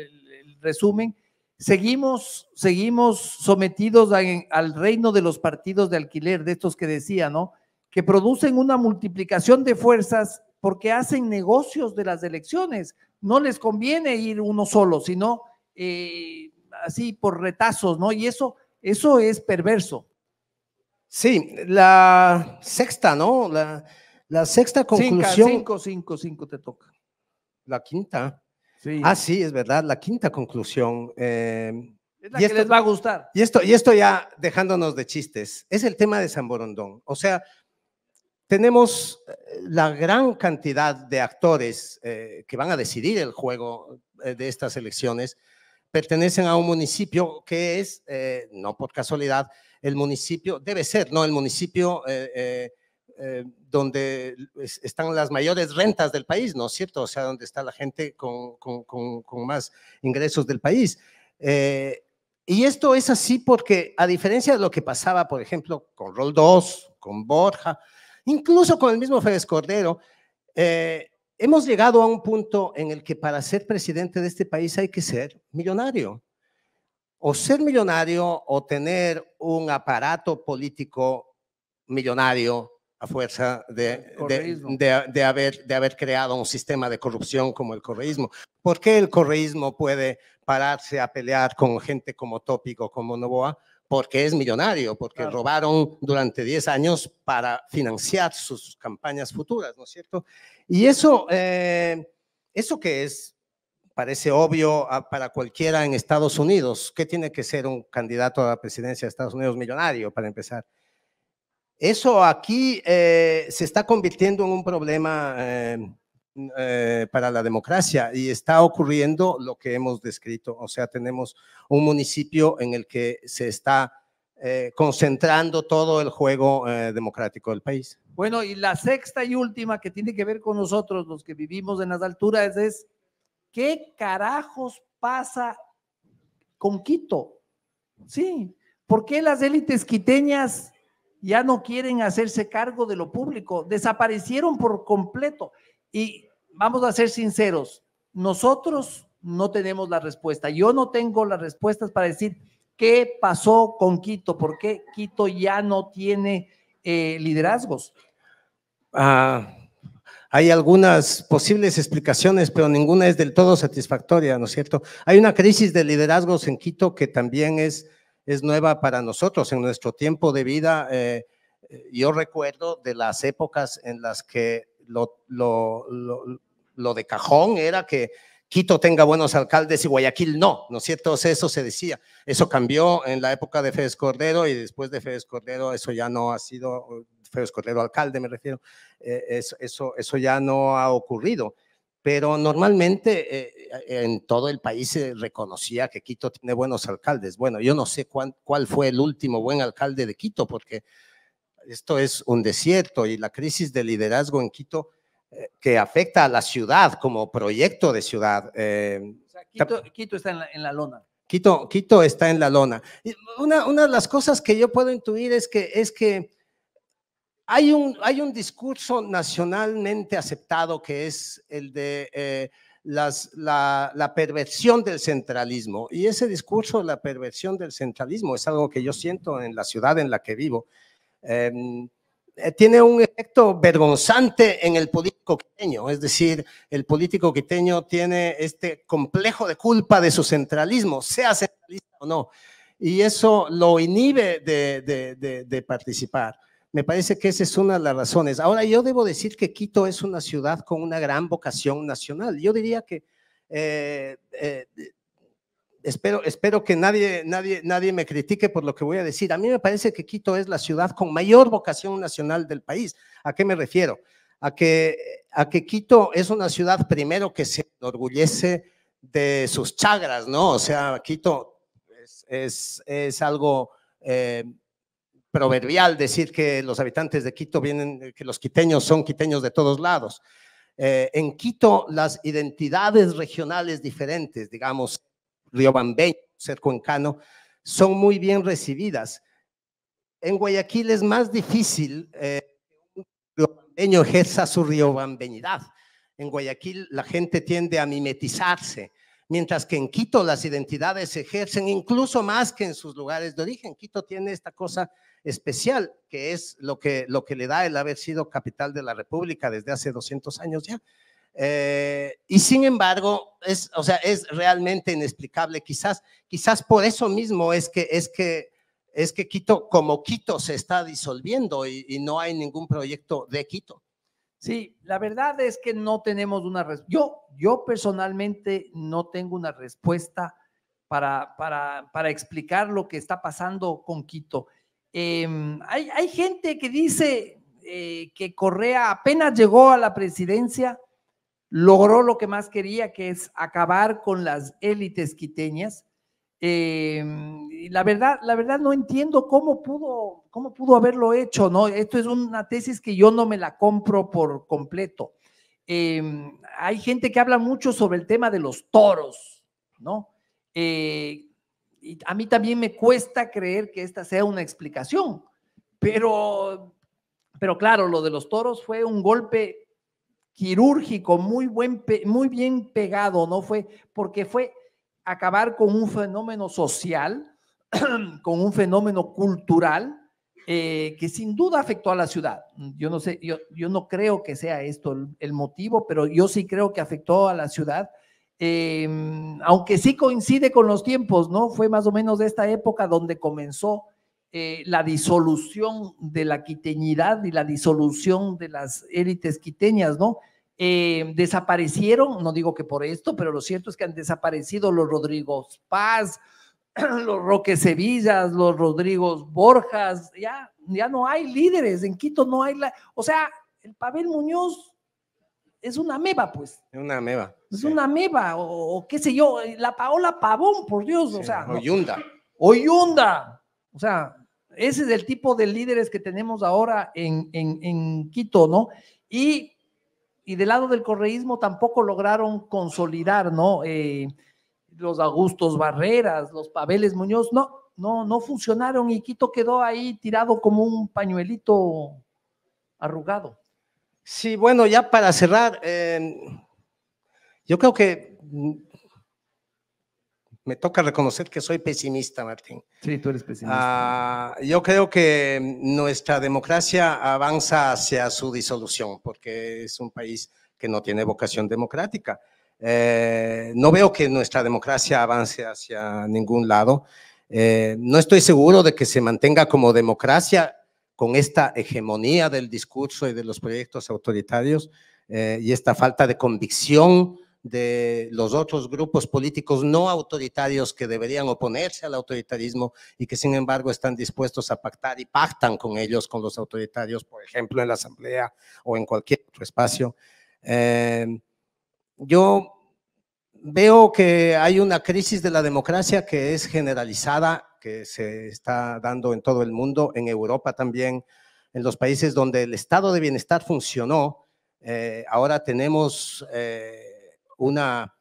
resumen Seguimos, seguimos sometidos al reino de los partidos de alquiler, de estos que decía, ¿no? Que producen una multiplicación de fuerzas porque hacen negocios de las elecciones. No les conviene ir uno solo, sino eh, así por retazos, ¿no? Y eso, eso es perverso. Sí, la sexta, ¿no? La, sexta conclusión. cinco, cinco, cinco te toca. La quinta. Ah, sí, es verdad, la quinta conclusión. Eh, y esto, les va a gustar. Y esto, y ya dejándonos de chistes, es el tema de San Borondón. O sea, tenemos eh, la gran cantidad de actores eh, que van a decidir el juego de estas elecciones, pertenecen a un municipio que es, no por casualidad, el municipio, debe ser, no el municipio eh, donde están las mayores rentas del país, ¿no es cierto? O sea, donde está la gente con, más ingresos del país. Eh, y esto es así porque, a diferencia de lo que pasaba, por ejemplo, con 2 con Borja, incluso con el mismo Férez Cordero, eh, hemos llegado a un punto en el que para ser presidente de este país hay que ser millonario. O ser millonario o tener un aparato político millonario a fuerza de, de, de, haber, de haber creado un sistema de corrupción como el correísmo. ¿Por qué el correísmo puede pararse a pelear con gente como Tópico, como Novoa? Porque es millonario, porque robaron durante 10 años para financiar sus campañas futuras, ¿no es cierto? Y eso, eh, eso que es, parece obvio para cualquiera en Estados Unidos, ¿qué tiene que ser un candidato a la presidencia de Estados Unidos millonario para empezar? Eso aquí eh, se está convirtiendo en un problema eh, eh, para la democracia y está ocurriendo lo que hemos descrito. O sea, tenemos un municipio en el que se está concentrando todo el juego democrático del país. Bueno, y la sexta y última que tiene que ver con nosotros, los que vivimos en las alturas, es qué carajos pasa con Quito. Sí, ¿por qué las élites quiteñas ya no quieren hacerse cargo de lo público, desaparecieron por completo. Y vamos a ser sinceros, nosotros no tenemos la respuesta. Yo no tengo las respuestas para decir qué pasó con Quito, por qué Quito ya no tiene eh, liderazgos. Ah, hay algunas posibles explicaciones, pero ninguna es del todo satisfactoria, ¿no es cierto? Hay una crisis de liderazgos en Quito que también es es nueva para nosotros. En nuestro tiempo de vida, eh, eh, yo recuerdo de las épocas en las que lo, de cajón era que Quito tenga buenos alcaldes y Guayaquil no, ¿no es cierto? Eso se decía. Eso cambió en la época de Félix Cordero y después de Félix Cordero eso ya no ha sido, Félix Cordero alcalde me refiero, eh, eso, eso, ya no ha ocurrido pero normalmente eh, eh, en todo el país se reconocía que Quito tiene buenos alcaldes. Bueno, yo no sé cuál fue el último buen alcalde de Quito, porque esto es un desierto y la crisis de liderazgo en Quito eh, que afecta a la ciudad como proyecto de ciudad. Quito, está en la, lona. Quito, Quito está en la lona. Una, una, de las cosas que yo puedo intuir es que, es que hay un, hay un discurso nacionalmente aceptado que es el de eh, la, la, perversión del centralismo. Y ese discurso de la perversión del centralismo es algo que yo siento en la ciudad en la que vivo. Em, eh, tiene un efecto vergonzante en el político quiteño, es decir, el político quiteño tiene este complejo de culpa de su centralismo, sea centralista o no, y eso lo inhibe de, de participar. Me parece que esa es una de las razones. Ahora, yo debo decir que Quito es una ciudad con una gran vocación nacional. Yo diría que eh, eh, espero, espero que nadie, nadie, nadie me critique por lo que voy a decir. A mí me parece que Quito es la ciudad con mayor vocación nacional del país. ¿A qué me refiero? A que, a que Quito es una ciudad primero que se enorgullece de sus chagras, ¿no? O sea, Quito es, es, algo... Eh, proverbial decir que los habitantes de Quito vienen, que los quiteños son quiteños de todos lados. Eh, en Quito, las identidades regionales diferentes, digamos, Río Bambeño, ser cuencano, son muy bien recibidas. En Guayaquil es más difícil eh, que un Bambeño ejerza su riobambeñidad. En Guayaquil la gente tiende a mimetizarse, mientras que en Quito las identidades se ejercen incluso más que en sus lugares de origen. Quito tiene esta cosa especial, que es lo que, lo que le da el haber sido capital de la República desde hace 200 años ya. Eh, y sin embargo, es, o sea, es realmente inexplicable. Quizás, quizás por eso mismo es que, es que, es que Quito, como Quito, se está disolviendo y, no hay ningún proyecto de Quito. Sí, la verdad es que no tenemos una respuesta. Yo, yo personalmente no tengo una respuesta para, para, para explicar lo que está pasando con Quito. Em, hay, gente que dice eh, que Correa apenas llegó a la presidencia, logró lo que más quería, que es acabar con las élites quiteñas. Em, la verdad, la verdad no entiendo cómo pudo, cómo pudo haberlo hecho, ¿no? Esto es una tesis que yo no me la compro por completo. Em, hay gente que habla mucho sobre el tema de los toros, ¿no? Eh, a mí también me cuesta creer que esta sea una explicación, pero, claro, lo de los toros fue un golpe quirúrgico, muy, buen, muy bien pegado, ¿no? Fue porque fue acabar con un fenómeno social, con un fenómeno cultural eh, que sin duda afectó a la ciudad. Yo no sé, yo, no creo que sea esto el motivo, pero yo sí creo que afectó a la ciudad Em, aunque sí coincide con los tiempos, ¿no? Fue más o menos de esta época donde comenzó eh, la disolución de la quiteñidad y la disolución de las élites quiteñas, ¿no? Em, desaparecieron, no digo que por esto, pero lo cierto es que han desaparecido los Rodrigo Paz, los Roque Sevillas, los Rodrigo Borjas, ya, ya no hay líderes, en Quito no hay, la, o sea, el Pavel Muñoz es una ameba, pues. es Una ameba. Es una ameba, o, qué sé yo, la Paola Pavón, por Dios, o sea. Oyunda. O sea, ese es el tipo de líderes que tenemos ahora en, Quito, ¿no? Y, y, del lado del correísmo tampoco lograron consolidar, ¿no? Eh, los Augustos Barreras, los Pabeles Muñoz, no, no, no funcionaron y Quito quedó ahí tirado como un pañuelito arrugado. Sí, bueno, ya para cerrar, em, yo creo que me toca reconocer que soy pesimista, Martín. Sí, tú eres pesimista. Ah, yo creo que nuestra democracia avanza hacia su disolución, porque es un país que no tiene vocación democrática. Eh, no veo que nuestra democracia avance hacia ningún lado. Eh, no estoy seguro de que se mantenga como democracia con esta hegemonía del discurso y de los proyectos autoritarios eh, y esta falta de convicción de los otros grupos políticos no autoritarios que deberían oponerse al autoritarismo y que sin embargo están dispuestos a pactar y pactan con ellos, con los autoritarios, por ejemplo, en la asamblea o en cualquier otro espacio. Eh, yo veo que hay una crisis de la democracia que es generalizada se está dando en todo el mundo, en Europa también, en los países donde el estado de bienestar funcionó, eh, ahora tenemos eh, una,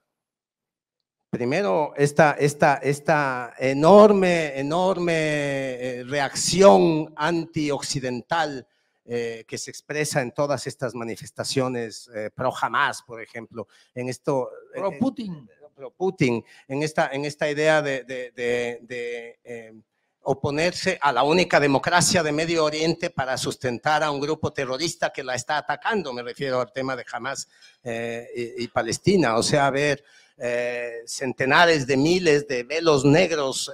primero, esta, esta, esta enorme, enorme eh, reacción antioccidental occidental que se expresa en todas estas manifestaciones pro jamás por ejemplo, en esto... Pro Putin. Putin en esta, en esta idea de, eh, oponerse a la única democracia de Medio Oriente para sustentar a un grupo terrorista que la está atacando. Me refiero al tema de Hamas eh, y, Palestina. O sea, ver eh, centenares de miles de velos negros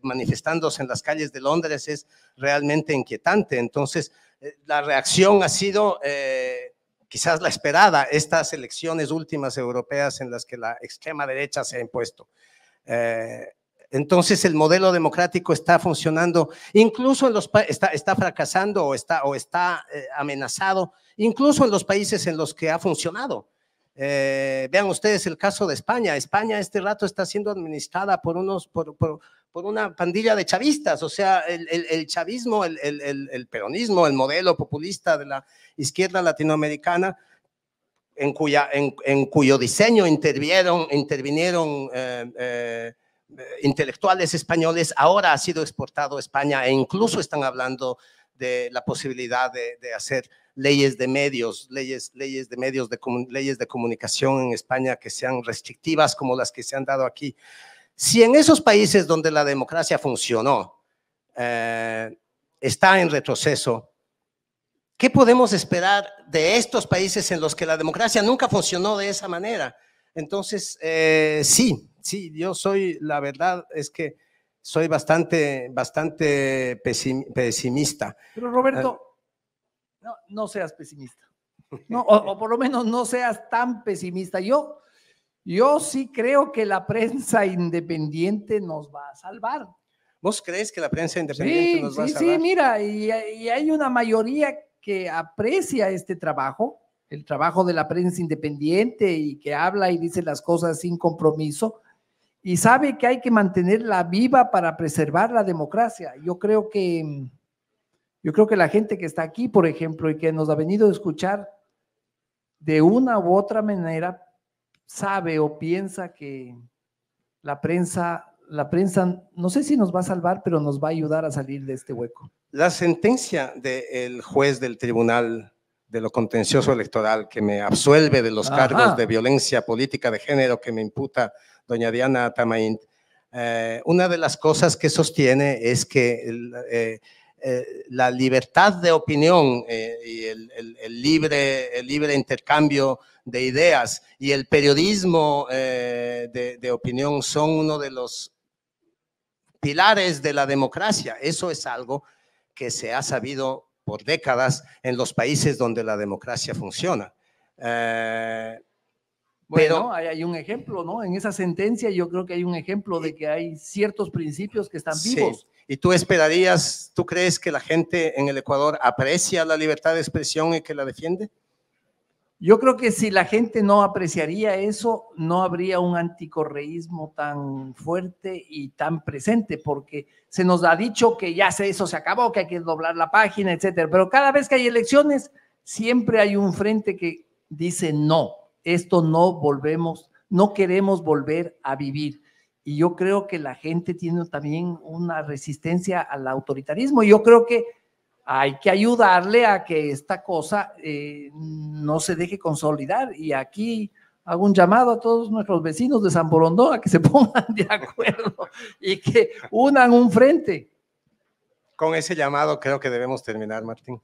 manifestándose en las calles de Londres es realmente inquietante. Entonces, la reacción ha sido quizás la esperada, estas elecciones últimas europeas en las que la extrema derecha se ha impuesto. Eh, entonces el modelo democrático está funcionando, incluso en los está, está fracasando o está, o está eh, amenazado, incluso en los países en los que ha funcionado. Eh, vean ustedes el caso de España. España este rato está siendo administrada por unos, por una pandilla de chavistas. O sea, el, chavismo, el, peronismo, el modelo populista de la izquierda latinoamericana, en, cuya, cuyo diseño intervinieron, intervinieron eh, eh, intelectuales españoles, ahora ha sido exportado a España e incluso están hablando de la posibilidad de, de hacer leyes de medios, leyes, leyes de medios, de, leyes de comunicación en España que sean restrictivas como las que se han dado aquí. Si en esos países donde la democracia funcionó eh, está en retroceso, ¿qué podemos esperar de estos países en los que la democracia nunca funcionó de esa manera? Entonces, eh, sí, sí, yo soy, la verdad es que soy bastante, bastante pesimista. Pero Roberto, ah. no, seas pesimista. o, por lo menos no seas tan pesimista. Yo yo sí creo que la prensa independiente nos va a salvar. ¿Vos crees que la prensa independiente nos va a salvar? Sí, mira, y, y hay una mayoría que aprecia este trabajo, el trabajo de la prensa independiente y que habla y dice las cosas sin compromiso y sabe que hay que mantenerla viva para preservar la democracia. Yo creo que yo creo que la gente que está aquí, por ejemplo, y que nos ha venido a escuchar de una u otra manera sabe o piensa que la prensa, la prensa, no sé si nos va a salvar, pero nos va a ayudar a salir de este hueco. La sentencia del juez del tribunal de lo contencioso electoral que me absuelve de los cargos de violencia política de género que me imputa doña Diana tamayint eh, una de las cosas que sostiene es que eh, eh, la libertad de opinión eh, y el, libre, el libre intercambio de ideas y el periodismo eh, de, opinión son uno de los pilares de la democracia. Eso es algo que se ha sabido por décadas en los países donde la democracia funciona. Bueno, hay, un ejemplo, ¿no? En esa sentencia yo creo que hay un ejemplo de que hay ciertos principios que están vivos. Y tú esperarías, tú crees que la gente en el Ecuador aprecia la libertad de expresión y que la defiende? Yo creo que si la gente no apreciaría eso, no habría un anticorreísmo tan fuerte y tan presente, porque se nos ha dicho que ya se, eso se acabó, que hay que doblar la página, etcétera. Pero cada vez que hay elecciones, siempre hay un frente que dice no, esto no volvemos, no queremos volver a vivir. Y yo creo que la gente tiene también una resistencia al autoritarismo. Y Yo creo que hay que ayudarle a que esta cosa eh, no se deje consolidar. Y aquí hago un llamado a todos nuestros vecinos de San Borondó a que se pongan de acuerdo y que unan un frente. Con ese llamado creo que debemos terminar, Martín.